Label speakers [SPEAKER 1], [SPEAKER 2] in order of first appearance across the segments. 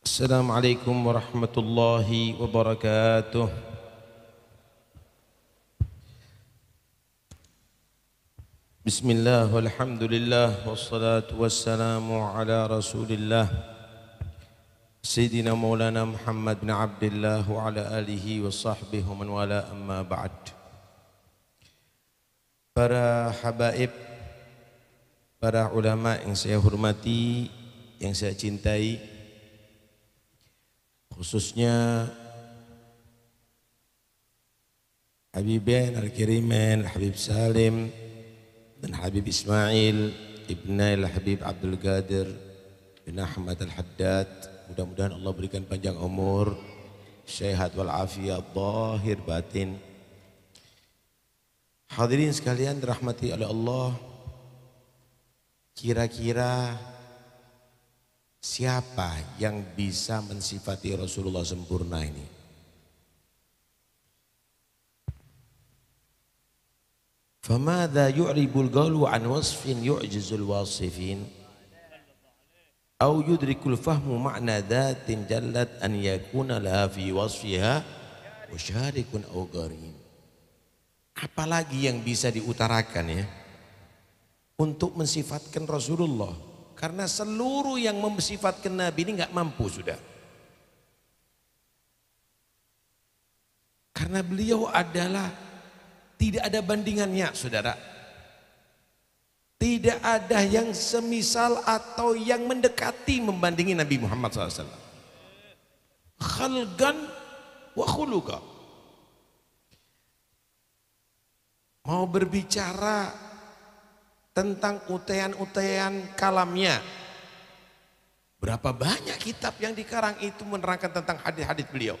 [SPEAKER 1] السلام عليكم ورحمة الله وبركاته بسم الله والحمد لله والصلاة والسلام على رسول الله سيدنا مولانا محمد بن عبد الله وعلى آله وصحبه ومن والاه أما بعد Para habaib, para ulama yang saya hormati, yang saya cintai, khususnya Habibain al Kiriman, Habib Salim dan Habib Ismail, Al Habib Abdul Qadir bin Ahmad Al-Haddad. Mudah-mudahan Allah berikan panjang umur, sehat wal afiat, zahir batin. Hadirin sekalian dirahmati oleh Allah. Kira-kira Siapa yang bisa mensifati Rasulullah sempurna ini? Famada yu'ribul galu an wasfin yu'jizul wasifin Au yudrikul fahmu ma'na dhatin jallat an yakuna laha fi wasfiha Musyarikun au garim Apalagi yang bisa diutarakan ya Untuk mensifatkan Rasulullah karena seluruh yang memsifatkan Nabi ini nggak mampu sudah. Karena beliau adalah tidak ada bandingannya saudara. Tidak ada yang semisal atau yang mendekati membandingi Nabi Muhammad SAW. Khalgan wa khuluqa. Mau berbicara tentang utean-utean kalamnya. Berapa banyak kitab yang dikarang itu menerangkan tentang hadis-hadis beliau.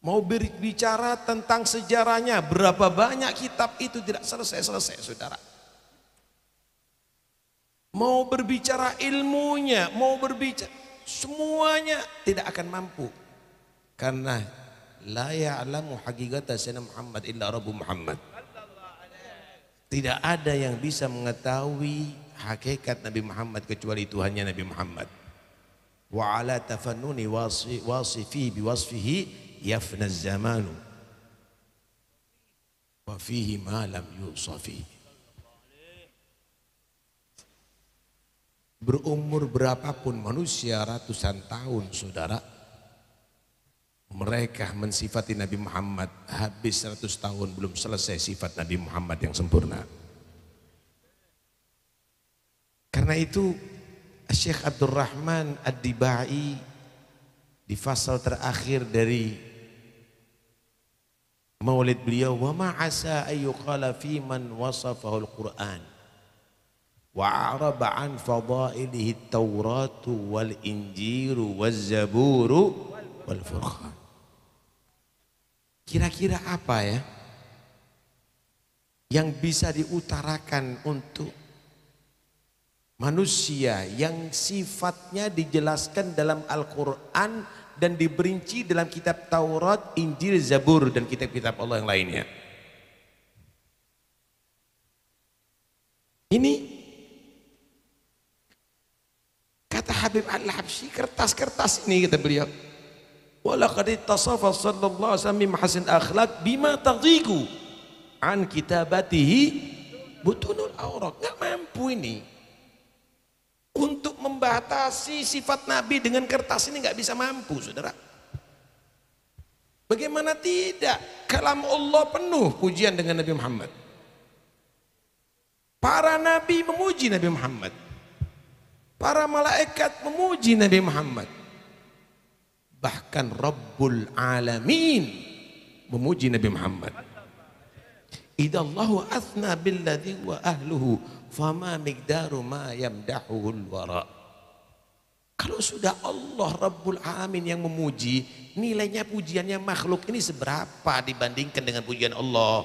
[SPEAKER 1] Mau berbicara tentang sejarahnya, berapa banyak kitab itu tidak selesai-selesai, saudara. Mau berbicara ilmunya, mau berbicara semuanya tidak akan mampu. Karena la ya'lamu hakikata Muhammad illa Rabbu Muhammad. Tidak ada yang bisa mengetahui hakikat Nabi Muhammad kecuali Tuhannya Nabi Muhammad. Wa ala tafannuni wasifi bi wasfihi yafna zamanu. Wa fihi ma lam yusafi. Berumur berapapun manusia ratusan tahun saudara mereka mensifati Nabi Muhammad habis 100 tahun belum selesai sifat Nabi Muhammad yang sempurna. Karena itu Syekh Abdul Rahman Ad-Dibai di fasal terakhir dari Maulid beliau wa ma asa ayyuqala fi man wasafahu al-Qur'an wa araba an fadailihi at-Taurat wal Injil waz zaburu wal Furqan Kira-kira apa ya yang bisa diutarakan untuk manusia yang sifatnya dijelaskan dalam Al-Quran dan diberinci dalam kitab Taurat, Injil, Zabur dan kitab-kitab Allah yang lainnya. Ini kata Habib Al-Habsyi kertas-kertas ini kata beliau Walaqad tasafa sallallahu alaihi wasallam hasin akhlak bima tadhiku an kitabatihi butunul aurat. Enggak mampu ini. Untuk membatasi sifat Nabi dengan kertas ini nggak bisa mampu, Saudara. Bagaimana tidak? Kalam Allah penuh pujian dengan Nabi Muhammad. Para nabi memuji Nabi Muhammad. Para malaikat memuji Nabi Muhammad bahkan Rabbul Alamin memuji Nabi Muhammad Allahu athna billadhi wa ahluhu fama miqdaru ma yamdahuhul wara kalau sudah Allah Rabbul Alamin yang memuji nilainya pujiannya makhluk ini seberapa dibandingkan dengan pujian Allah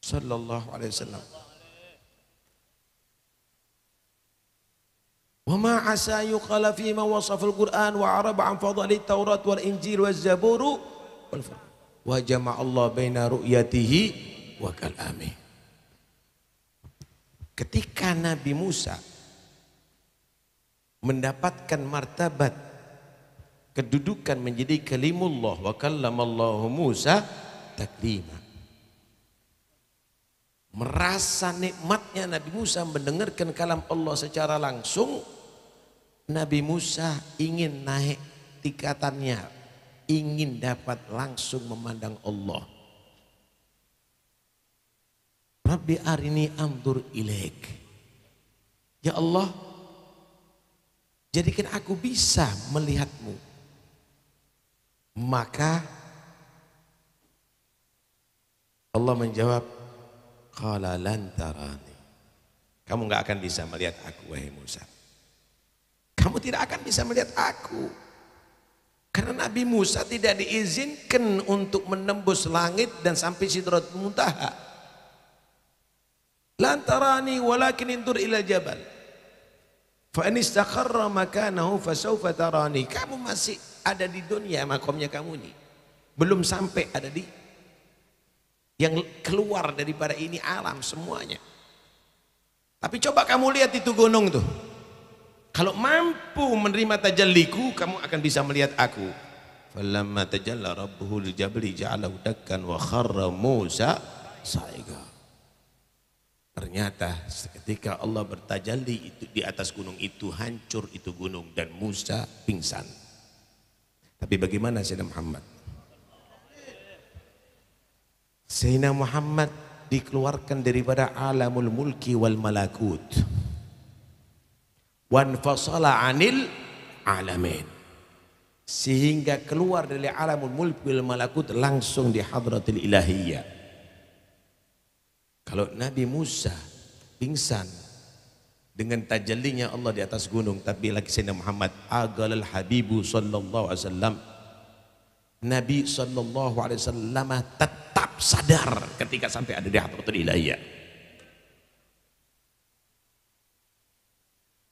[SPEAKER 1] sallallahu alaihi wasallam وما عسى يقال فيما وصف القرآن وعرب عن فضل التوراة والإنجيل والزبور wal Injil wal Zabur wal Allah ru'yatihi Ketika Nabi Musa mendapatkan martabat kedudukan menjadi kalimullah wa kallamallahu Musa taklima. Merasa nikmatnya Nabi Musa mendengarkan kalam Allah secara langsung Nabi Musa ingin naik tingkatannya, ingin dapat langsung memandang Allah. Rabbi arini amdur ilaik. Ya Allah, jadikan aku bisa melihatmu. Maka Allah menjawab, Qala lan Kamu nggak akan bisa melihat aku wahai Musa. Kamu tidak akan bisa melihat aku. Karena Nabi Musa tidak diizinkan untuk menembus langit dan sampai sidrat muntaha. Lantarani walakin intur ila jabal. Fa istakharra makanahu fasawfa tarani. Kamu masih ada di dunia makomnya kamu ini. Belum sampai ada di yang keluar daripada ini alam semuanya. Tapi coba kamu lihat itu gunung tuh. Kalau mampu menerima tajalliku, kamu akan bisa melihat aku. Falamma tajalla rabbuhu lil ja'alahu dakkan wa kharra Musa saiga. Ternyata ketika Allah bertajalli itu di atas gunung itu hancur itu gunung dan Musa pingsan. Tapi bagaimana Sayyidina Muhammad? Sayyidina Muhammad dikeluarkan daripada alamul mulki wal malakut wan fasala anil alamin sehingga keluar dari alamul mulk wal malakut langsung di hadratil ilahiyah kalau Nabi Musa pingsan dengan tajallinya Allah di atas gunung tapi lagi Sayyidina Muhammad agalal habibu sallallahu alaihi wasallam Nabi sallallahu alaihi wasallam tetap sadar ketika sampai ada di hadratul ilahiyah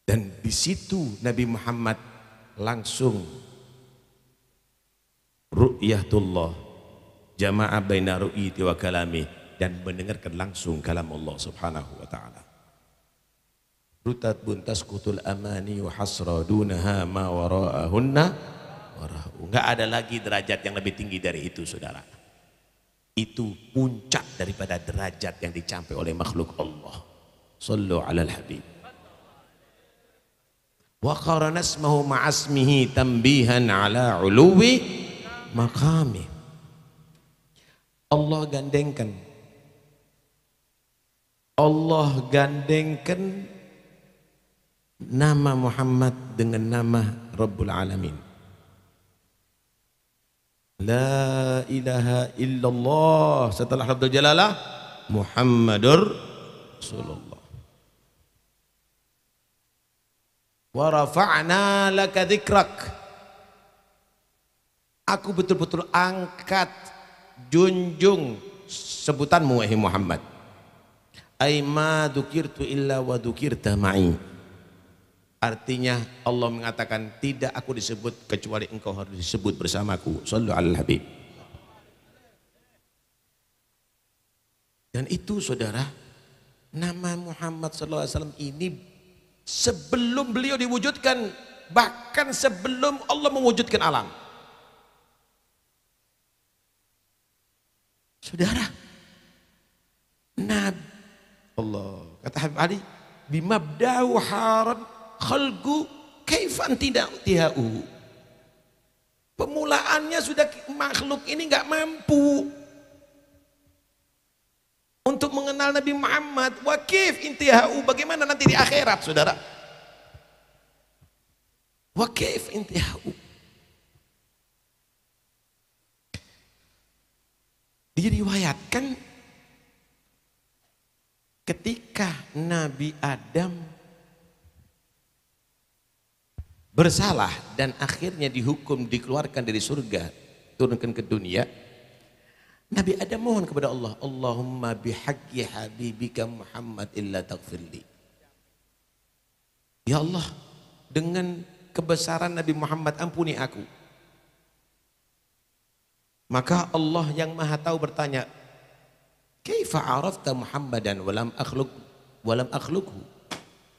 [SPEAKER 1] Dan di situ Nabi Muhammad langsung ru'yatullah jama'ah baina ru'yiti wa kalami dan mendengarkan langsung kalam Allah Subhanahu wa taala. Rutat buntas kutul amani wa hasra dunaha ma wara'ahunna warahu. Enggak ada lagi derajat yang lebih tinggi dari itu, Saudara. Itu puncak daripada derajat yang dicapai oleh makhluk Allah. Sallu alal habib wa qarana ismahu ma'asmihi tambihan ala uluwi makami Allah gandengkan Allah gandengkan nama Muhammad dengan nama Rabbul Alamin La ilaha illallah setelah Rabbul Jalalah Muhammadur Rasulullah wa rafa'na laka dzikrak aku betul-betul angkat junjung sebutanmu wahai Muhammad ai ma dzukirtu illa wa dzukirta ma'i artinya Allah mengatakan tidak aku disebut kecuali engkau harus disebut bersamaku sallu alal habib dan itu saudara nama Muhammad sallallahu alaihi wasallam ini sebelum beliau diwujudkan bahkan sebelum Allah mewujudkan alam saudara Nabi Allah kata Habib Ali bimabdau haram khalgu kaifan tidak tiha'u. pemulaannya sudah makhluk ini nggak mampu untuk mengenal Nabi Muhammad, wakif intihau, bagaimana nanti di akhirat saudara? Wakif intihau. Diriwayatkan ketika Nabi Adam bersalah dan akhirnya dihukum dikeluarkan dari surga turunkan ke dunia Nabi Adam mohon kepada Allah, Allahumma bihaqqi habibika Muhammad illa taghfirli. Ya Allah, dengan kebesaran Nabi Muhammad ampuni aku. Maka Allah yang Maha Tahu bertanya, "Kaifa arafta Muhammadan walam akhluk walam akhlukhu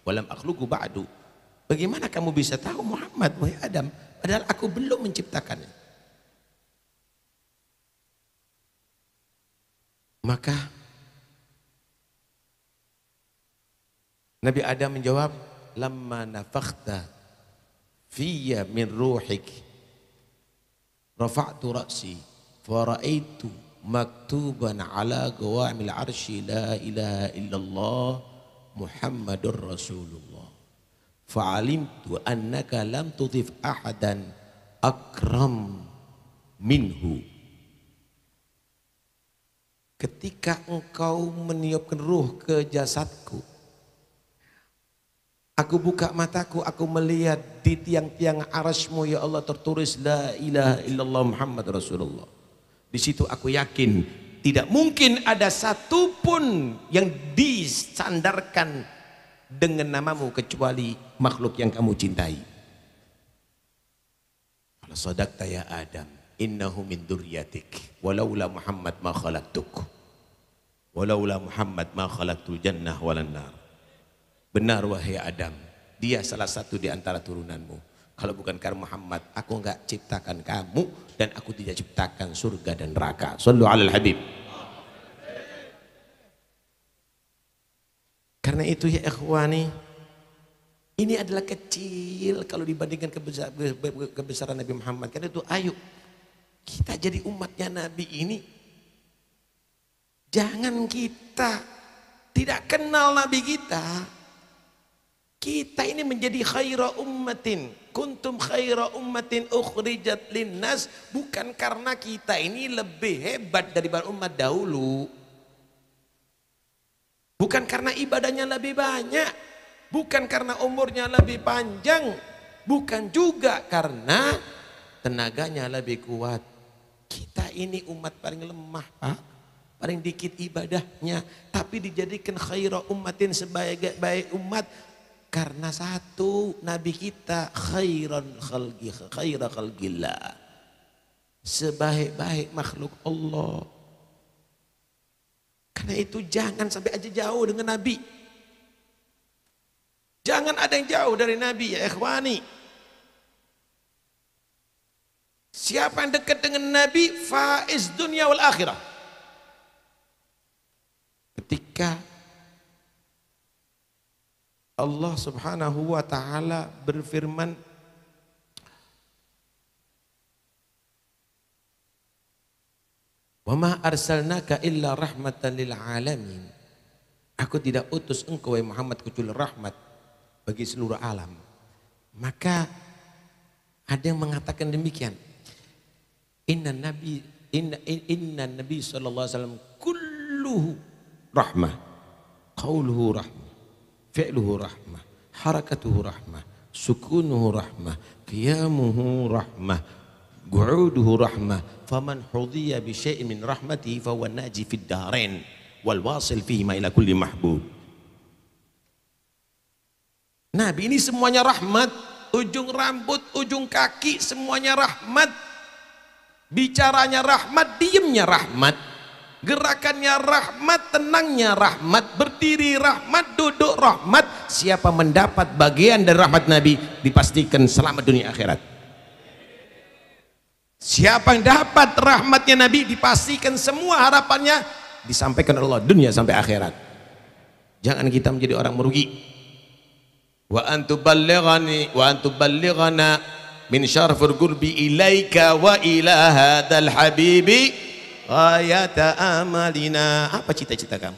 [SPEAKER 1] walam akhluqhu ba'du?" Bagaimana kamu bisa tahu Muhammad wahai Adam padahal aku belum menciptakannya? Maka Nabi Adam menjawab, "Lamma nafakhta fiyya min ruhik rafa'tu ra'si faraitu maktuban ala gawamil arshi la ilaha illallah Muhammadur Rasulullah." Fa'alimtu annaka lam tudhif ahadan akram minhu ketika engkau meniupkan ruh ke jasadku aku buka mataku aku melihat di tiang-tiang arasmu ya Allah tertulis la ilaha illallah Muhammad Rasulullah di situ aku yakin tidak mungkin ada satupun yang disandarkan dengan namamu kecuali makhluk yang kamu cintai. Kalau sodakta ya Adam, innahu min duryatik walaula Muhammad ma khalaqtuk walaula Muhammad ma khalaqtul jannah walan nar benar wahai Adam dia salah satu di antara turunanmu kalau bukan karena Muhammad aku enggak ciptakan kamu dan aku tidak ciptakan surga dan neraka sallu alal habib karena itu ya ikhwani ini adalah kecil kalau dibandingkan kebesaran Nabi Muhammad karena itu ayuk. Kita jadi umatnya Nabi ini. Jangan kita tidak kenal Nabi kita. Kita ini menjadi khaira ummatin. Kuntum khaira ummatin ukhrijat linnas. Bukan karena kita ini lebih hebat daripada umat dahulu. Bukan karena ibadahnya lebih banyak. Bukan karena umurnya lebih panjang. Bukan juga karena tenaganya lebih kuat. Kita ini umat paling lemah, Pak. Paling dikit ibadahnya, tapi dijadikan khaira umatin sebagai baik umat karena satu nabi kita khairan khalqi khaira khalqillah. Sebaik-baik makhluk Allah. Karena itu jangan sampai aja jauh dengan nabi. Jangan ada yang jauh dari nabi ya ikhwani. Siapa yang dekat dengan Nabi faiz dunia wal akhirah. Ketika Allah Subhanahu wa taala berfirman Wa ma arsalnaka illa rahmatan lil alamin. Aku tidak utus engkau wahai Muhammad kecuali rahmat bagi seluruh alam. Maka ada yang mengatakan demikian. Inna Nabi inna, inna Nabi sallallahu alaihi wasallam kulluhu rahmah. Qauluhu rahmah. Fi'luhu rahmah. Harakatuhu rahmah. Sukunuhu rahmah. Qiyamuhu rahmah. Gu'uduhu rahmah. Faman hudhiya bi syai'in min rahmatihi fa huwa naji fid darain wal wasil fihi ma ila kulli mahbub. Nabi ini semuanya rahmat, ujung rambut, ujung kaki semuanya rahmat bicaranya rahmat, diemnya rahmat, gerakannya rahmat, tenangnya rahmat, berdiri rahmat, duduk rahmat. Siapa mendapat bagian dari rahmat Nabi dipastikan selamat dunia akhirat. Siapa yang dapat rahmatnya Nabi dipastikan semua harapannya disampaikan Allah dunia sampai akhirat. Jangan kita menjadi orang merugi. Wa antuballighani wa antuballighana min syarfur qurbi ilaika wa ila dal habibi ayata amalina apa cita-cita kamu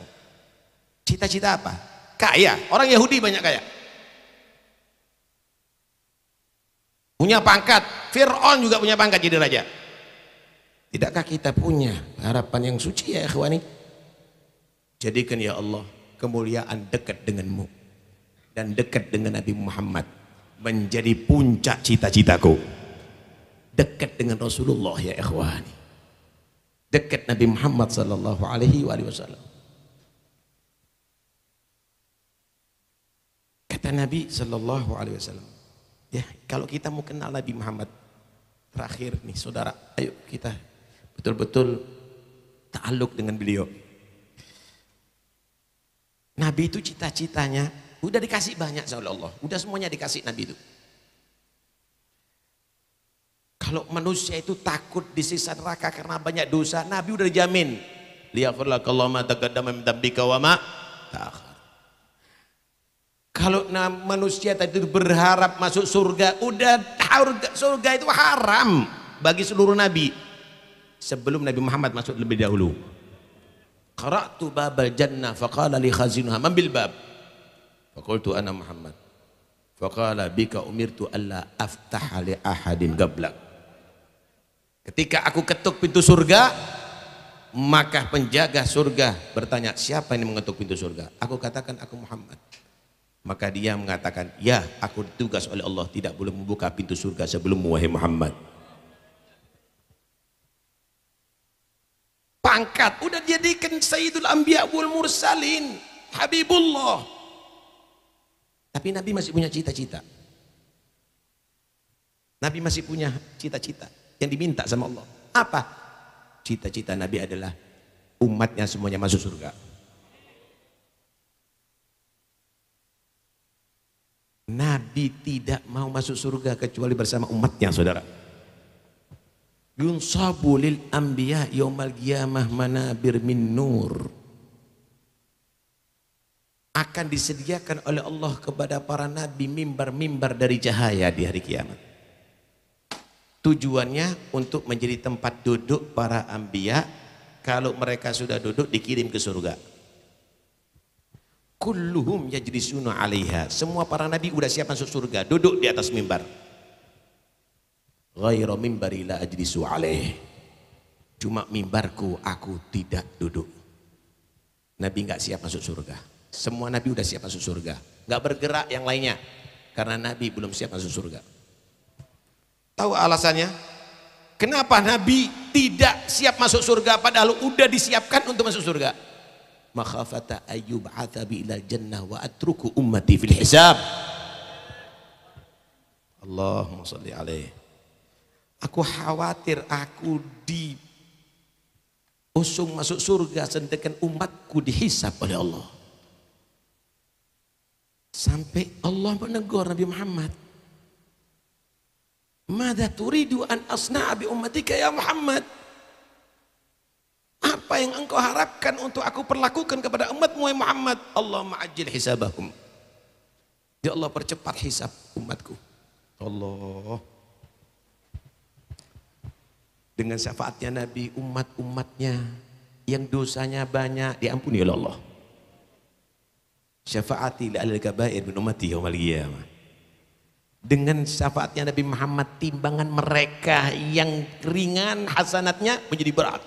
[SPEAKER 1] cita-cita apa kaya orang Yahudi banyak kaya punya pangkat Fir'aun juga punya pangkat jadi raja tidakkah kita punya harapan yang suci ya ikhwani jadikan ya Allah kemuliaan dekat denganmu dan dekat dengan Nabi Muhammad menjadi puncak cita-citaku dekat dengan Rasulullah ya ikhwani dekat Nabi Muhammad sallallahu alaihi wasallam kata Nabi sallallahu alaihi wasallam ya kalau kita mau kenal Nabi Muhammad terakhir nih saudara ayo kita betul-betul ta'aluk dengan beliau Nabi itu cita-citanya Udah dikasih banyak sama Allah. Udah semuanya dikasih Nabi itu. Kalau manusia itu takut di sisa neraka karena banyak dosa, Nabi udah dijamin. kalau Kalau manusia tadi berharap masuk surga, udah surga itu haram bagi seluruh nabi. Sebelum Nabi Muhammad masuk lebih dahulu. Qara'tu babal jannah faqala li khazinuha bab? Fakultu ana Muhammad. Faqala bika umirtu alla aftaha li ahadin gablak. Ketika aku ketuk pintu surga, maka penjaga surga bertanya, siapa ini mengetuk pintu surga? Aku katakan aku Muhammad. Maka dia mengatakan, ya aku ditugas oleh Allah tidak boleh membuka pintu surga sebelum wahai Muhammad. Pangkat, udah jadikan Sayyidul Anbiya wal Mursalin, Habibullah, tapi Nabi masih punya cita-cita. Nabi masih punya cita-cita yang diminta sama Allah. Apa? Cita-cita Nabi adalah umatnya semuanya masuk surga. Nabi tidak mau masuk surga kecuali bersama umatnya, saudara. Yunsabu lil anbiya yaumal qiyamah manabir min nur akan disediakan oleh Allah kepada para nabi mimbar-mimbar dari cahaya di hari kiamat. Tujuannya untuk menjadi tempat duduk para ambia. Kalau mereka sudah duduk dikirim ke surga. Kulluhum yajlisuna alaiha. Semua para nabi udah siap masuk surga, duduk di atas mimbar. Ghairu mimbari la ajlisu alaih. Cuma mimbarku aku tidak duduk. Nabi nggak siap masuk surga. Semua nabi udah siap masuk surga. Gak bergerak yang lainnya. Karena nabi belum siap masuk surga. Tahu alasannya? Kenapa nabi tidak siap masuk surga padahal udah disiapkan untuk masuk surga? Makhafata ayyub athabi ila jannah wa atruku ummati fil hisab. Allahumma salli alaih. Aku khawatir aku di usung masuk surga sedangkan umatku dihisap oleh Allah. Sampai Allah menegur Nabi Muhammad. Mada turidu an asna abi ummatika ya Muhammad. Apa yang engkau harapkan untuk aku perlakukan kepada umatmu ya Muhammad? Allah ma'ajil hisabahum. Ya Allah percepat hisab umatku. Allah. Dengan syafaatnya Nabi umat-umatnya yang dosanya banyak diampuni oleh Allah syafaati li alil kabair min ummati yaumal qiyamah dengan syafaatnya Nabi Muhammad timbangan mereka yang ringan hasanatnya menjadi berat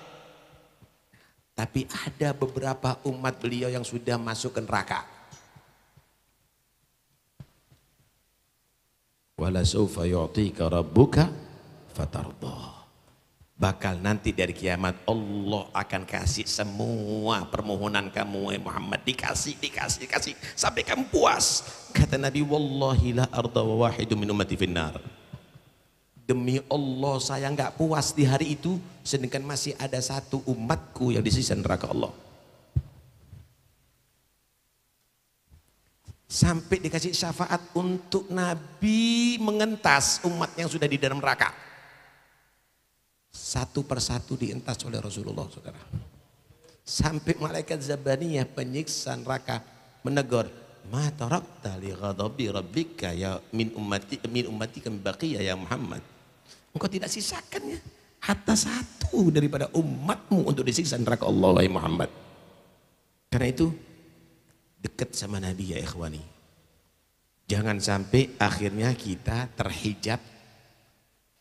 [SPEAKER 1] tapi ada beberapa umat beliau yang sudah masuk ke neraka wala sawfa yu'tika rabbuka fatardah bakal nanti dari kiamat Allah akan kasih semua permohonan kamu eh Muhammad dikasih dikasih dikasih sampai kamu puas kata Nabi wallahi la arda wa wahidu min ummati finnar demi Allah saya nggak puas di hari itu sedangkan masih ada satu umatku yang di sisi neraka Allah sampai dikasih syafaat untuk Nabi mengentas umat yang sudah di dalam neraka satu persatu dientas oleh Rasulullah saudara. Sampai malaikat Zabaniyah penyiksa neraka menegur, "Ma tarakta li ghadabi rabbika ya min ummati min ummati kami baqiyah ya Muhammad." Engkau tidak sisakan ya hatta satu daripada umatmu untuk disiksa neraka Allah wahai Muhammad. Karena itu dekat sama Nabi ya ikhwani. Jangan sampai akhirnya kita terhijab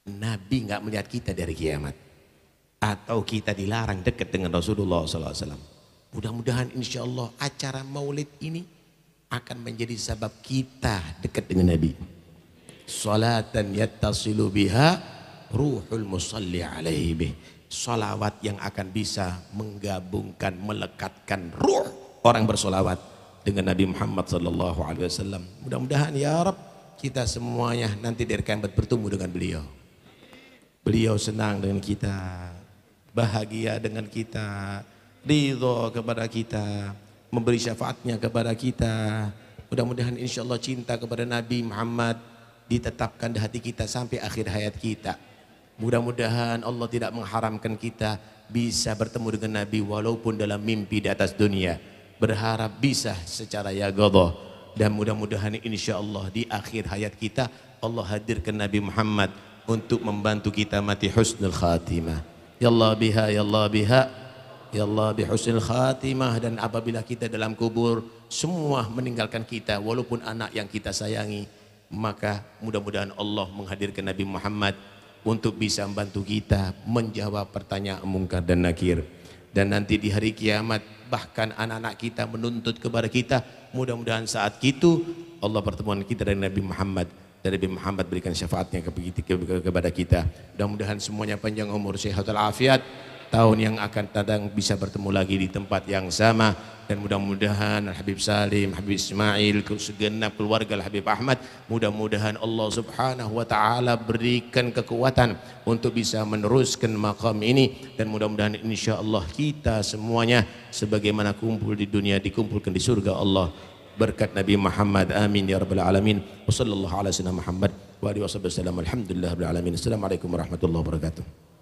[SPEAKER 1] Nabi nggak melihat kita dari kiamat atau kita dilarang dekat dengan Rasulullah SAW. Mudah-mudahan insya Allah acara maulid ini akan menjadi sebab kita dekat dengan Nabi. Salatan yattasilu biha ruhul musalli alaihi bih. Salawat yang akan bisa menggabungkan, melekatkan ruh orang bersolawat dengan Nabi Muhammad SAW. Mudah-mudahan ya Rabb kita semuanya nanti di bertemu dengan beliau. Beliau senang dengan kita, bahagia dengan kita, ridho kepada kita, memberi syafaatnya kepada kita. Mudah-mudahan insya Allah cinta kepada Nabi Muhammad ditetapkan di hati kita sampai akhir hayat kita. Mudah-mudahan Allah tidak mengharamkan kita bisa bertemu dengan Nabi walaupun dalam mimpi di atas dunia. Berharap bisa secara ya godoh. Dan mudah-mudahan insya Allah di akhir hayat kita Allah hadirkan Nabi Muhammad untuk membantu kita mati husnul khatimah. Ya Allah biha, ya Allah biha, ya Allah bi husnul khatimah dan apabila kita dalam kubur semua meninggalkan kita walaupun anak yang kita sayangi maka mudah-mudahan Allah menghadirkan Nabi Muhammad untuk bisa membantu kita menjawab pertanyaan mungkar dan nakir dan nanti di hari kiamat bahkan anak-anak kita menuntut kepada kita mudah-mudahan saat itu Allah pertemuan kita dengan Nabi Muhammad dan Nabi Muhammad berikan syafaatnya kepada kita. Mudah-mudahan semuanya panjang umur sehat walafiat. Tahun yang akan datang bisa bertemu lagi di tempat yang sama dan mudah-mudahan Habib Salim, Habib Ismail, segenap keluarga Habib Ahmad mudah-mudahan Allah Subhanahu wa taala berikan kekuatan untuk bisa meneruskan makam ini dan mudah-mudahan insyaallah kita semuanya sebagaimana kumpul di dunia dikumpulkan di surga Allah berkat Nabi Muhammad amin ya rabbal alamin wa sallallahu ala sayyidina Muhammad wa alihi wasallam alhamdulillah rabbil alamin assalamualaikum warahmatullahi wabarakatuh